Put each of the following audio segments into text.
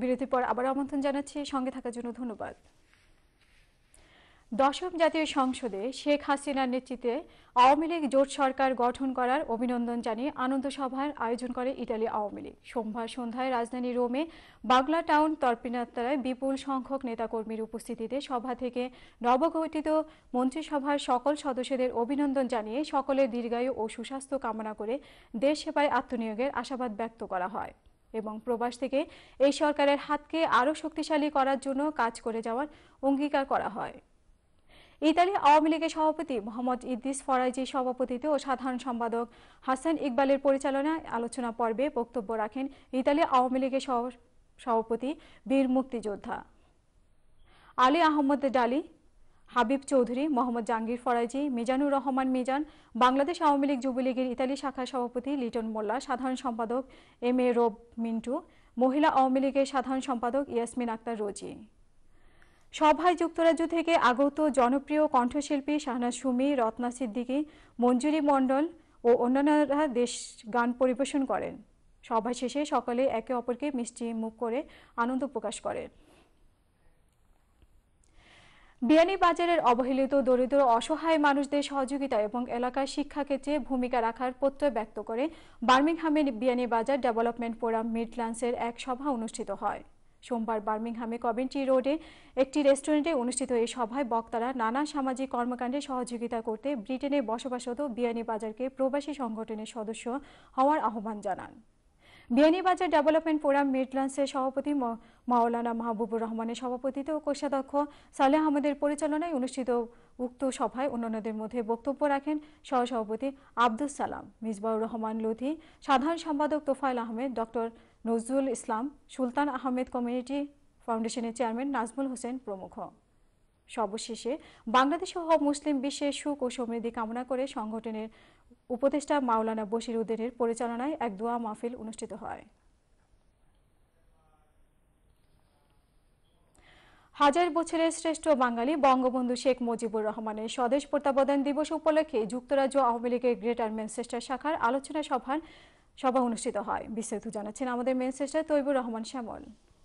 বিরতির পর আবার আমন্ত্রণ জানাচ্ছি সঙ্গে থাকার জন্য ধন্যবাদ দশম জাতীয় সংসদে শেখ হাসিনার নেতৃত্বে আওয়ামী লীগ জোট সরকার গঠন করার অভিনন্দন জানিয়ে আনন্দ সভার আয়োজন করে ইটালি আওয়ামী লীগ সোমবার সন্ধ্যায় রাজধানী রোমে বাগলা টাউন তর্পিনাত্তারায় বিপুল সংখ্যক নেতাকর্মীর উপস্থিতিতে সভা থেকে নবগঠিত মন্ত্রিসভার সকল সদস্যদের অভিনন্দন জানিয়ে সকলের দীর্ঘায়ু ও সুস্বাস্থ্য কামনা করে দেশ সেবায় আত্মনিয়োগের আশাবাদ ব্যক্ত করা হয় এবং প্রবাস থেকে এই সরকারের হাতকে আরও শক্তিশালী করার জন্য কাজ করে যাওয়ার অঙ্গীকার করা হয় ইতালি আওয়ামী লীগের সভাপতি মোহাম্মদ ইদ্দিস ফরাইজির সভাপতিত্বে ও সাধারণ সম্পাদক হাসান ইকবালের পরিচালনায় আলোচনা পর্বে বক্তব্য রাখেন ইতালি আওয়ামী লীগের সভাপতি বীর মুক্তিযোদ্ধা আলী আহমদ ডালি হাবিব চৌধুরী মোহাম্মদ জাহাঙ্গীর ফরাজি মিজানুর রহমান মিজান বাংলাদেশ আওয়ামী লীগ যুবলীগের ইতালি শাখার সভাপতি লিটন মোল্লা সাধারণ সম্পাদক এম এ রোব মিন্টু মহিলা আওয়ামী লীগের সাধারণ সম্পাদক ইয়াসমিন আক্তার রোজি সভায় যুক্তরাজ্য থেকে আগত জনপ্রিয় কণ্ঠশিল্পী শাহনাজ সুমি রত্না সিদ্দিকী মঞ্জুরি মণ্ডল ও অন্যান্যরা দেশ গান পরিবেশন করেন সভা শেষে সকলে একে অপরকে মিষ্টি মুখ করে আনন্দ প্রকাশ করেন বিয়ানীবাজারের অবহেলিত দরিদ্র অসহায় মানুষদের সহযোগিতা এবং এলাকার শিক্ষাক্ষেত্রে ভূমিকা রাখার প্রত্যয় ব্যক্ত করে বার্মিংহামের বিয়ানীবাজার ডেভেলপমেন্ট ফোরাম মিডল্যান্ডসের এক সভা অনুষ্ঠিত হয় সোমবার বার্মিংহামে কভেন্ট্রি রোডে একটি রেস্টুরেন্টে অনুষ্ঠিত এই সভায় বক্তারা নানা সামাজিক কর্মকাণ্ডে সহযোগিতা করতে ব্রিটেনে বসবাসত বিয়ানীবাজারকে প্রবাসী সংগঠনের সদস্য হওয়ার আহ্বান জানান বিয়ানীবাজার ডেভেলপমেন্ট ফোরাম মিডল্যান্ডসের সভাপতি মাওলানা মাহবুবুর রহমানের সভাপতিত্বে ও কোষাধ্যক্ষ সালেহ আহমদের পরিচালনায় অনুষ্ঠিত উক্ত সভায় অন্যান্যদের মধ্যে বক্তব্য রাখেন সহসভাপতি আব্দুল সালাম মিসবাউর রহমান লোধি সাধারণ সম্পাদক তোফায়েল আহমেদ ডক্টর নজরুল ইসলাম সুলতান আহমেদ কমিউনিটি ফাউন্ডেশনের চেয়ারম্যান নাজমুল হোসেন প্রমুখ সর্বশেষে বাংলাদেশ সহ মুসলিম বিশ্বের সুখ ও সমৃদ্ধি কামনা করে সংগঠনের উপদেষ্টা মাওলানা বশির উদ্দিনের পরিচালনায় এক দোয়া মাহফিল অনুষ্ঠিত হয় হাজার বছরের শ্রেষ্ঠ বাঙালি বঙ্গবন্ধু শেখ মুজিবুর রহমানের স্বদেশ প্রত্যাবর্তন দিবস উপলক্ষে যুক্তরাজ্য আওয়ামী লীগের গ্রেটার ম্যানচেস্টার শাখার আলোচনা সভার সভা অনুষ্ঠিত হয় বিস্তারিত জানাচ্ছেন আমাদের ম্যানচেস্টার তৈবুর রহমান শ্যামল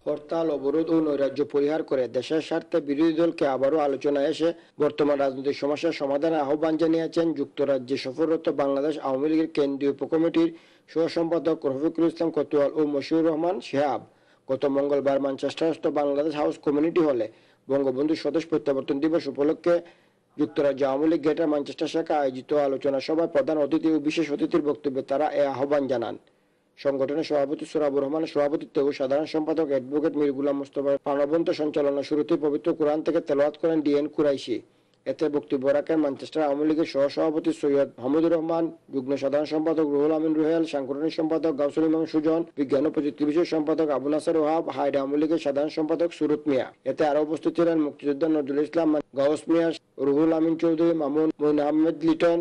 হরতাল অবরোধ ও নৈরাজ্য পরিহার করে দেশের স্বার্থে বিরোধী দলকে আবারও আলোচনায় এসে বর্তমান রাজনৈতিক সমস্যার সমাধানে আহ্বান জানিয়েছেন যুক্তরাজ্যে সফররত বাংলাদেশ আওয়ামী লীগের কেন্দ্রীয় উপকমিটির সহসম্পাদক রফিকুল ইসলাম কতোয়াল ও মশিউর রহমান শেহাব গত মঙ্গলবার মানচেস্টারস্থ বাংলাদেশ হাউস কমিউনিটি হলে বঙ্গবন্ধু স্বদেশ প্রত্যাবর্তন দিবস উপলক্ষে যুক্তরাজ্য আওয়ামী লীগ গেটার ম্যানচেস্টার শাখা আয়োজিত আলোচনা সভায় প্রধান অতিথি ও বিশেষ অতিথির বক্তব্যে তারা এ আহ্বান জানান সংগঠনের সভাপতি সোরাবুর রহমানের সভাপতিত্বে ও সাধারণ সম্পাদক অ্যাডভোকেট মীর গুলাম মোস্তফার প্রাণবন্ত সঞ্চালনা শুরুতে পবিত্র কোরআন থেকে তেলাওয়াত করেন ডিএন কুরাইশি এতে বক্তব্য রাখেন ম্যানচেস্টার আওয়ামী লীগের সহসভাপতি সৈয়দ মাহমুদুর রহমান যুগ্ম সাধারণ সম্পাদক রুহুল আমিন রুহেল সাংগঠনিক সম্পাদক গাউসুল ইমাম সুজন বিজ্ঞান ও প্রযুক্তি বিষয়ক সম্পাদক আবুল আসার ওহাব হাইড আওয়ামী লীগের সাধারণ সম্পাদক সুরত মিয়া এতে আরো উপস্থিত ছিলেন মুক্তিযোদ্ধা নজরুল ইসলাম গাউস মিয়া রুহুল আমিন চৌধুরী মামুন মইন আহমেদ লিটন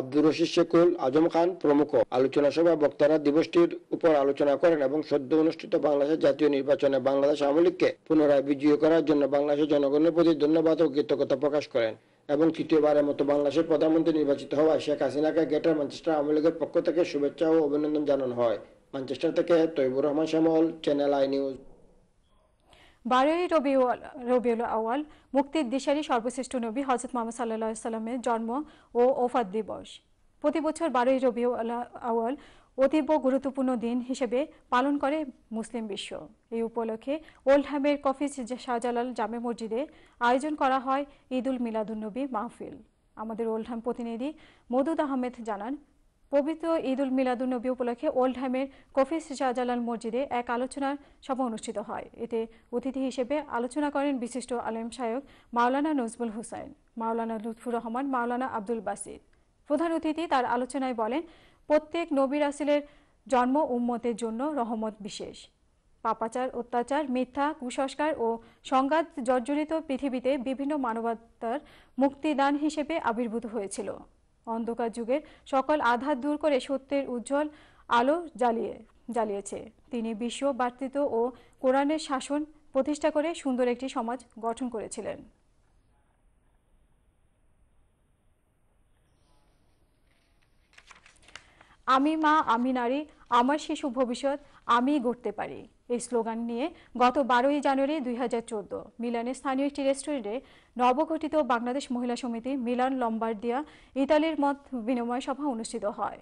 আব্দুর রশিদ শেখুল আজম খান প্রমুখ আলোচনা সভায় বক্তারা দিবসটির উপর আলোচনা করেন এবং সদ্য অনুষ্ঠিত বাংলাদেশের জাতীয় নির্বাচনে বাংলাদেশ আওয়ামী লীগকে পুনরায় বিজয়ী করার জন্য বাংলাদেশের জনগণের প্রতি ধন্যবাদ ও কৃতজ্ঞতা প্রকাশ করেন এবং তৃতীয়বারের মতো বাংলাদেশের প্রধানমন্ত্রী নির্বাচিত হওয়ায় শেখ হাসিনাকে গেটার ম্যানচেস্টার আওয়ামী লীগের পক্ষ থেকে শুভেচ্ছা ও অভিনন্দন জানানো হয় ম্যানচেস্টার থেকে Taibur Rahman Shyamal channel I news বারোই রবিউল রবিউল আওয়াল মুক্তির দিশারি সর্বশ্রেষ্ঠ নবী হজরত মোহাম্মদ সাল্লাহ সাল্লামের জন্ম ও ওফাত দিবস প্রতি বছর বারোই রবিউল আওয়াল অতীব গুরুত্বপূর্ণ দিন হিসেবে পালন করে মুসলিম বিশ্ব এই উপলক্ষে ওল্ডহ্যামের কফিজ শাহজালাল জামে মসজিদে আয়োজন করা হয় ঈদুল নবী মাহফিল আমাদের ওল্ডহ্যাম প্রতিনিধি মদুদ আহমেদ জানান পবিত্র ঈদ উল মিলাদুলনবী উপলক্ষে ওল্ডহ্যামের কফিস শাহজালাল মসজিদে এক আলোচনার সভা অনুষ্ঠিত হয় এতে অতিথি হিসেবে আলোচনা করেন বিশিষ্ট আলেম সায়ক মাওলানা নজবুল হুসাইন মাওলানা লুৎফুর রহমান মাওলানা আব্দুল বাসিদ প্রধান অতিথি তার আলোচনায় বলেন প্রত্যেক নবীর আসিলের জন্ম উম্মতের জন্য রহমত বিশেষ পাপাচার অত্যাচার মিথ্যা কুসংস্কার ও সংঘাত জর্জরিত পৃথিবীতে বিভিন্ন মানবতার মুক্তিদান হিসেবে আবির্ভূত হয়েছিল অন্ধকার যুগের সকল আধার দূর করে সত্যের উজ্জ্বল আলো জ্বালিয়ে জ্বালিয়েছে তিনি বিশ্ব বার্তিত ও কোরআনের শাসন প্রতিষ্ঠা করে সুন্দর একটি সমাজ গঠন করেছিলেন আমি মা আমি নারী আমার শিশু ভবিষ্যৎ আমি গড়তে পারি এই স্লোগান নিয়ে গত বারোই জানুয়ারি দুই হাজার চোদ্দ মিলানের স্থানীয় একটি রেস্টুরেন্টে নবগঠিত বাংলাদেশ মহিলা সমিতি মিলান লম্বার্দিয়া ইতালির মত বিনিময় সভা অনুষ্ঠিত হয়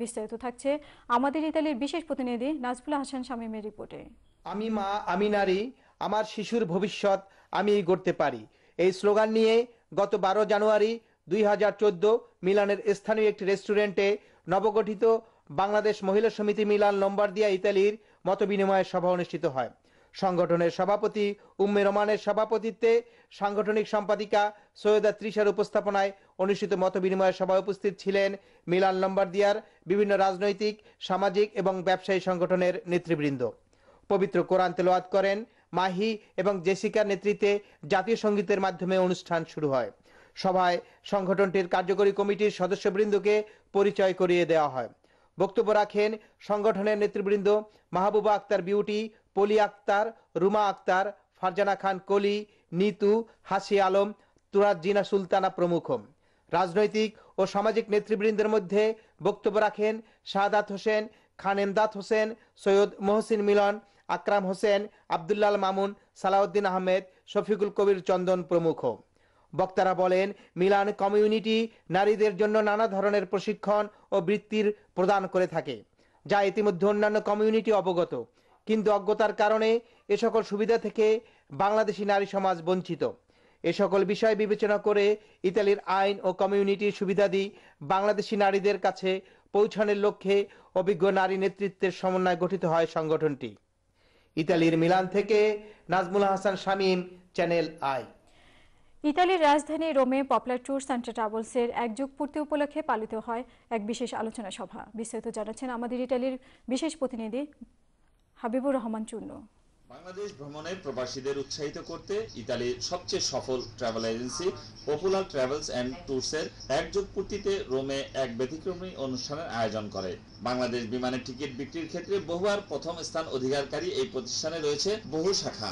বিস্তারিত থাকছে আমাদের ইতালির বিশেষ প্রতিনিধি নাজফুল হাসান শামীমের রিপোর্টে আমি মা আমি নারী আমার শিশুর ভবিষ্যৎ আমি গড়তে পারি এই স্লোগান নিয়ে গত বারো জানুয়ারি দুই হাজার চোদ্দ মিলানের স্থানীয় একটি রেস্টুরেন্টে নবগঠিত বাংলাদেশ মহিলা সমিতি মিলান লম্বার দিয়া ইতালির মতবিনিময় সভা অনুষ্ঠিত হয় সংগঠনের সভাপতি উম্মে রমানের সভাপতিত্বে সাংগঠনিক সম্পাদিকা সৈয়দা ত্রিশার উপস্থাপনায় অনুষ্ঠিত মতবিনিময় সভায় উপস্থিত ছিলেন মিলান লম্বার্দিয়ার বিভিন্ন রাজনৈতিক সামাজিক এবং ব্যবসায়ী সংগঠনের নেতৃবৃন্দ পবিত্র কোরআন তেলোয়াত করেন মাহি এবং জেসিকার নেতৃত্বে জাতীয় সঙ্গীতের মাধ্যমে অনুষ্ঠান শুরু হয় সভায় সংগঠনটির কার্যকরী কমিটির সদস্যবৃন্দকে পরিচয় করিয়ে দেওয়া হয় বক্তব্য রাখেন সংগঠনের নেতৃবৃন্দ মাহবুবা আক্তার বিউটি পলি আক্তার রুমা আক্তার ফারজানা খান কলি নিতু হাসি আলম তুরাজিনা সুলতানা প্রমুখ রাজনৈতিক ও সামাজিক নেতৃবৃন্দের মধ্যে বক্তব্য রাখেন শাহাদাত হোসেন খান হোসেন সৈয়দ মোহসিন মিলন আকরাম হোসেন আবদুল্লাল মামুন সালাউদ্দিন আহমেদ শফিকুল কবির চন্দন প্রমুখ বক্তারা বলেন মিলান কমিউনিটি নারীদের জন্য নানা ধরনের প্রশিক্ষণ ও বৃত্তির প্রদান করে থাকে যা ইতিমধ্যে অন্যান্য কমিউনিটি অবগত কিন্তু অজ্ঞতার কারণে এ সকল সুবিধা থেকে বাংলাদেশি নারী সমাজ বঞ্চিত এ সকল বিষয় বিবেচনা করে ইতালির আইন ও কমিউনিটির সুবিধাদি বাংলাদেশি নারীদের কাছে পৌঁছানোর লক্ষ্যে অভিজ্ঞ নারী নেতৃত্বের সমন্বয়ে গঠিত হয় সংগঠনটি ইতালির মিলান থেকে নাজমুল হাসান শামীম চ্যানেল আই ইতালির রাজধানী রোমে পপুলার ট্যুর অ্যান্ড ট্রাভেলসের এক পূর্তি উপলক্ষে পালিত হয় এক বিশেষ আলোচনা সভা বিস্তারিত জানাচ্ছেন আমাদের ইতালির বিশেষ প্রতিনিধি হাবিবুর রহমান চূর্ণ বাংলাদেশ ভ্রমণে প্রবাসীদের উৎসাহিত করতে ইতালির সবচেয়ে সফল travel agency popular travels and ট্যুরসের যুগ পূর্তিতে রোমে এক ব্যতিক্রমী অনুষ্ঠানের আয়োজন করে বাংলাদেশ বিমানের টিকিট বিক্রির ক্ষেত্রে বহুবার প্রথম স্থান অধিকারকারী এই প্রতিষ্ঠানে রয়েছে বহু শাখা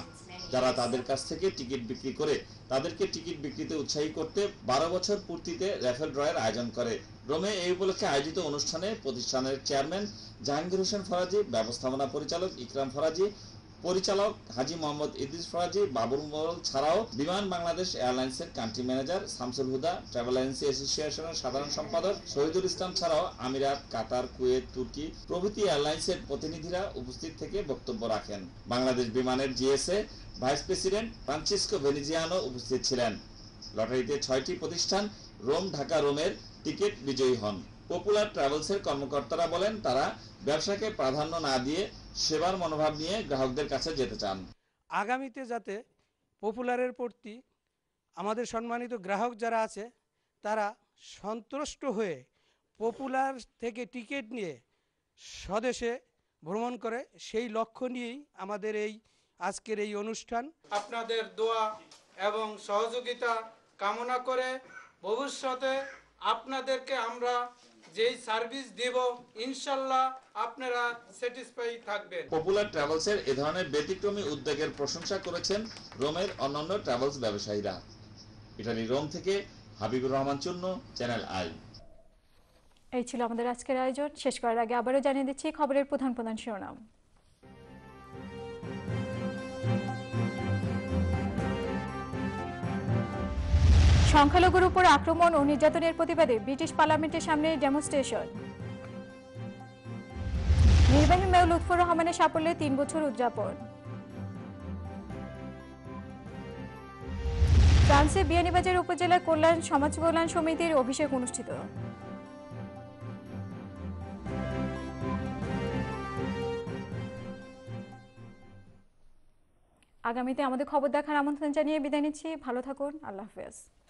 যারা তাদের কাছ থেকে টিকিট বিক্রি করে তাদেরকে টিকিট বিক্রিতে উৎসাহী করতে বারো বছর পূর্তিতে রেফেল ড্রয়ের আয়োজন করে রোমে এই উপলক্ষে আয়োজিত অনুষ্ঠানে প্রতিষ্ঠানের চেয়ারম্যান জাহাঙ্গীর হোসেন ফরাজি ব্যবস্থাপনা পরিচালক ইকরাম ফরাজি পরিচালক হাজি মোহাম্মদ ইদিস ফরাজি বাবুর মোরল ছাড়াও বিমান বাংলাদেশ এয়ারলাইন্সের country manager Shamsul Huda travel agency অ্যাসোসিয়েশনের সাধারণ সম্পাদক শহীদুল ইসলাম ছাড়াও আমিরাত কাতার কুয়েত তুর্কি প্রভৃতি এয়ারলাইন্সের প্রতিনিধিরা উপস্থিত থেকে বক্তব্য রাখেন বাংলাদেশ বিমানের GSA vice president Francesco Veneziano উপস্থিত ছিলেন লটারিতে ছয়টি প্রতিষ্ঠান রোম ঢাকা রোমের টিকিট বিজয়ী হন পপুলার ট্রাভেলসের কর্মকর্তারা বলেন তারা ব্যবসাকে প্রাধান্য না দিয়ে সেবার মনোভাব নিয়ে গ্রাহকদের কাছে যেতে চান আগামীতে যাতে পপুলারের প্রতি আমাদের সম্মানিত গ্রাহক যারা আছে তারা সন্তুষ্ট হয়ে পপুলার থেকে টিকিট নিয়ে স্বদেশে ভ্রমণ করে সেই লক্ষ্য নিয়েই আমাদের এই আজকের এই অনুষ্ঠান আপনাদের দোয়া এবং সহযোগিতা কামনা করে ভবিষ্যতে আপনাদেরকে আমরা যেই সার্ভিস দেব ইনশাল্লাহ আপনারা স্যাটিসফাই থাকবেন পপুলার ট্রাভেলসের এ ধরনের ব্যতিক্রমী উদ্যোগের প্রশংসা করেছেন রোমের অন্যান্য ট্রাভেলস ব্যবসায়ীরা ইটালি রোম থেকে হাবিবুর রহমান চূন্য চ্যানেল আই এই ছিল আমাদের আজকের আয়োজন শেষ করার আগে আবারও জানিয়ে দিচ্ছি খবরের প্রধান প্রধান শিরোনাম সংখ্যালঘুর উপর আক্রমণ ও নির্যাতনের প্রতিবাদে ব্রিটিশ পার্লামেন্টের সামনে ডেমনস্ট্রেশন নির্বাহী মেয়র লুৎফুর রহমানের সাফল্যে তিন বছর উদযাপন ফ্রান্সে বিয়ানীবাজার উপজেলা কল্যাণ সমাজ কল্যাণ সমিতির অভিষেক অনুষ্ঠিত আগামীতে আমাদের খবর দেখার আমন্ত্রণ জানিয়ে বিদায় নিচ্ছি ভালো থাকুন আল্লাহ হাফেজ